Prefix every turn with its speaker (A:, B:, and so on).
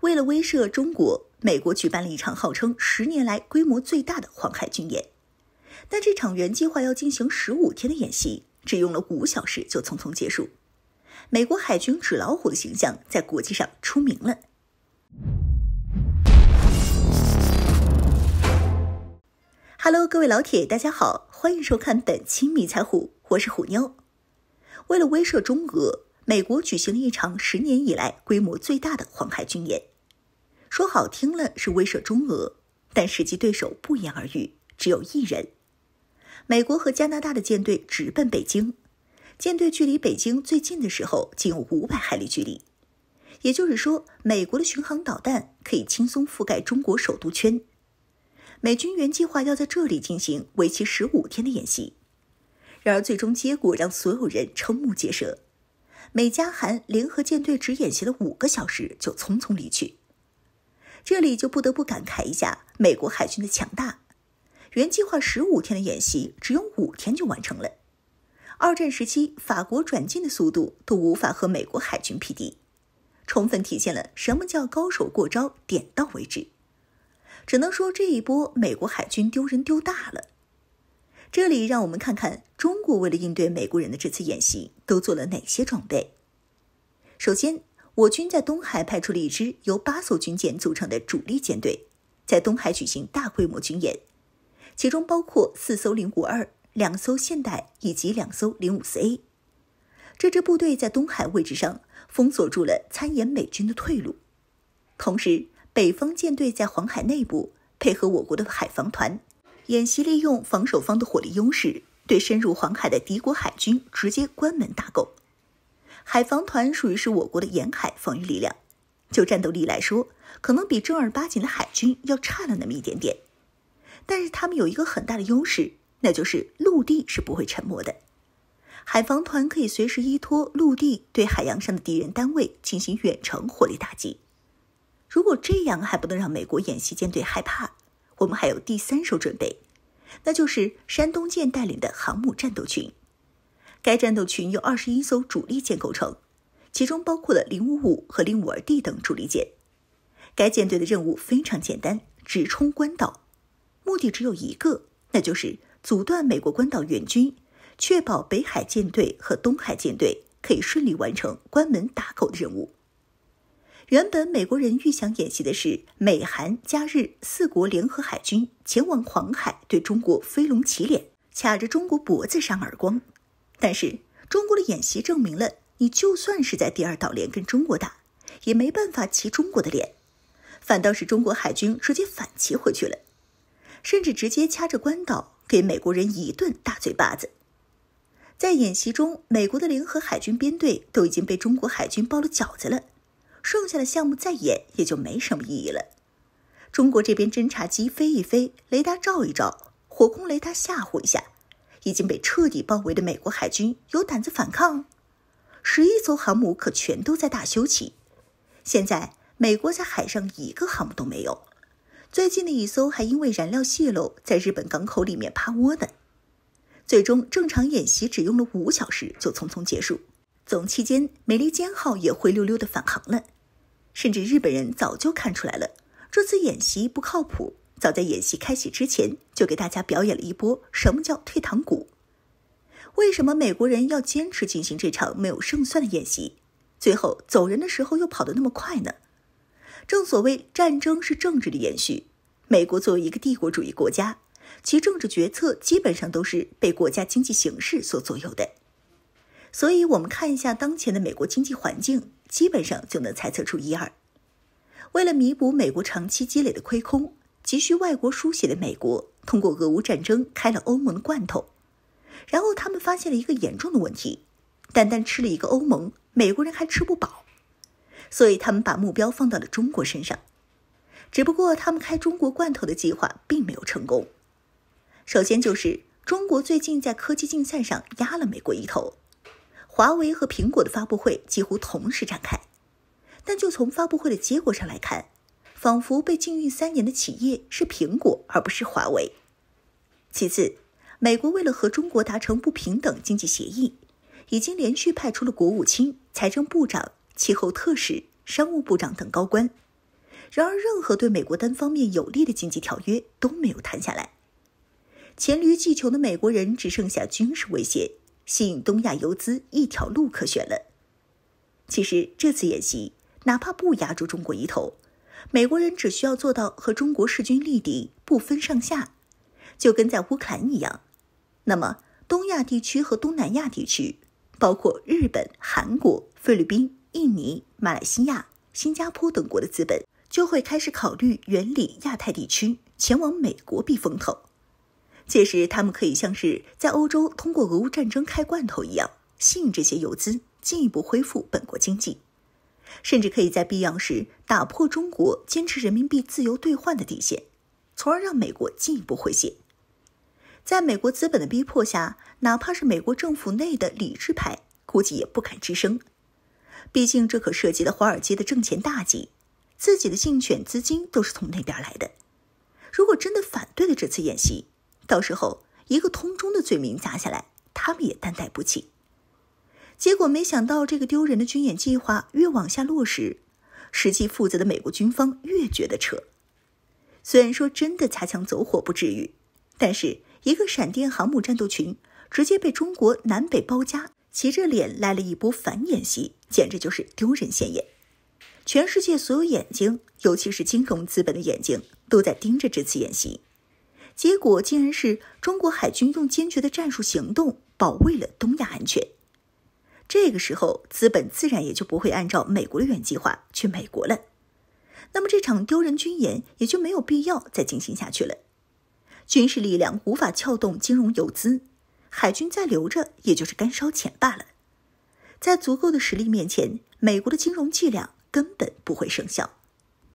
A: 为了威慑中国，美国举办了一场号称十年来规模最大的黄海军演。但这场原计划要进行十五天的演习，只用了五小时就匆匆结束。美国海军“纸老虎”的形象在国际上出名了。Hello，各位老铁，大家好，欢迎收看本期迷彩虎，我是虎妞。为了威慑中俄，美国举行了一场十年以来规模最大的黄海军演。说好听了是威慑中俄，但实际对手不言而喻，只有一人。美国和加拿大的舰队直奔北京，舰队距离北京最近的时候仅有五百海里距离，也就是说，美国的巡航导弹可以轻松覆盖中国首都圈。美军原计划要在这里进行为期十五天的演习，然而最终结果让所有人瞠目结舌：美加韩联合舰队只演习了五个小时就匆匆离去。这里就不得不感慨一下美国海军的强大。原计划十五天的演习，只用五天就完成了。二战时期，法国转进的速度都无法和美国海军匹敌，充分体现了什么叫高手过招，点到为止。只能说这一波美国海军丢人丢大了。这里让我们看看中国为了应对美国人的这次演习，都做了哪些准备。首先，我军在东海派出了一支由八艘军舰组成的主力舰队，在东海举行大规模军演，其中包括四艘零五二、两艘现代以及两艘零五四 A。这支部队在东海位置上封锁住了参演美军的退路。同时，北方舰队在黄海内部配合我国的海防团演习，利用防守方的火力优势，对深入黄海的敌国海军直接关门打狗。海防团属于是我国的沿海防御力量，就战斗力来说，可能比正儿八经的海军要差了那么一点点。但是他们有一个很大的优势，那就是陆地是不会沉没的。海防团可以随时依托陆地对海洋上的敌人单位进行远程火力打击。如果这样还不能让美国演习舰队害怕，我们还有第三手准备，那就是山东舰带领的航母战斗群。该战斗群由二十一艘主力舰构成，其中包括了零五五和零五二 D 等主力舰。该舰队的任务非常简单，直冲关岛，目的只有一个，那就是阻断美国关岛援军，确保北海舰队和东海舰队可以顺利完成关门打狗的任务。原本美国人预想演习的是美韩加日四国联合海军前往黄海，对中国飞龙起脸，卡着中国脖子扇耳光。但是中国的演习证明了，你就算是在第二岛链跟中国打，也没办法骑中国的脸，反倒是中国海军直接反骑回去了，甚至直接掐着关岛给美国人一顿大嘴巴子。在演习中，美国的联合海军编队都已经被中国海军包了饺子了，剩下的项目再演也就没什么意义了。中国这边侦察机飞一飞，雷达照一照，火控雷达吓唬一下。已经被彻底包围的美国海军有胆子反抗？十一艘航母可全都在大修期，现在美国在海上一个航母都没有。最近的一艘还因为燃料泄漏，在日本港口里面趴窝的。最终，正常演习只用了五小时就匆匆结束。总期间，美利坚号也灰溜溜的返航了。甚至日本人早就看出来了，这次演习不靠谱。早在演习开始之前，就给大家表演了一波什么叫退堂鼓。为什么美国人要坚持进行这场没有胜算的演习？最后走人的时候又跑得那么快呢？正所谓战争是政治的延续，美国作为一个帝国主义国家，其政治决策基本上都是被国家经济形势所左右的。所以，我们看一下当前的美国经济环境，基本上就能猜测出一二。为了弥补美国长期积累的亏空。急需外国输血的美国，通过俄乌战争开了欧盟的罐头，然后他们发现了一个严重的问题：单单吃了一个欧盟，美国人还吃不饱，所以他们把目标放到了中国身上。只不过，他们开中国罐头的计划并没有成功。首先就是中国最近在科技竞赛上压了美国一头，华为和苹果的发布会几乎同时展开，但就从发布会的结果上来看。仿佛被禁运三年的企业是苹果，而不是华为。其次，美国为了和中国达成不平等经济协议，已经连续派出了国务卿、财政部长、气候特使、商务部长等高官。然而，任何对美国单方面有利的经济条约都没有谈下来。黔驴技穷的美国人只剩下军事威胁吸引东亚游资一条路可选了。其实，这次演习哪怕不压住中国一头。美国人只需要做到和中国势均力敌、不分上下，就跟在乌克兰一样。那么，东亚地区和东南亚地区，包括日本、韩国、菲律宾、印尼、马来西亚、新加坡等国的资本，就会开始考虑远离亚太地区，前往美国避风头。届时，他们可以像是在欧洲通过俄乌战争开罐头一样，吸引这些游资，进一步恢复本国经济。甚至可以在必要时打破中国坚持人民币自由兑换的底线，从而让美国进一步回血。在美国资本的逼迫下，哪怕是美国政府内的理智派，估计也不敢吱声。毕竟这可涉及了华尔街的挣钱大计，自己的竞选资金都是从那边来的。如果真的反对了这次演习，到时候一个通中的罪名砸下来，他们也担待不起。结果没想到，这个丢人的军演计划越往下落实，实际负责的美国军方越觉得扯。虽然说真的擦枪走火不至于，但是一个闪电航母战斗群直接被中国南北包夹，骑着脸来了一波反演习，简直就是丢人现眼。全世界所有眼睛，尤其是金融资本的眼睛，都在盯着这次演习。结果竟然是中国海军用坚决的战术行动保卫了东亚安全。这个时候，资本自然也就不会按照美国的原计划去美国了。那么这场丢人军演也就没有必要再进行下去了。军事力量无法撬动金融游资，海军再留着也就是干烧钱罢了。在足够的实力面前，美国的金融伎俩根本不会生效。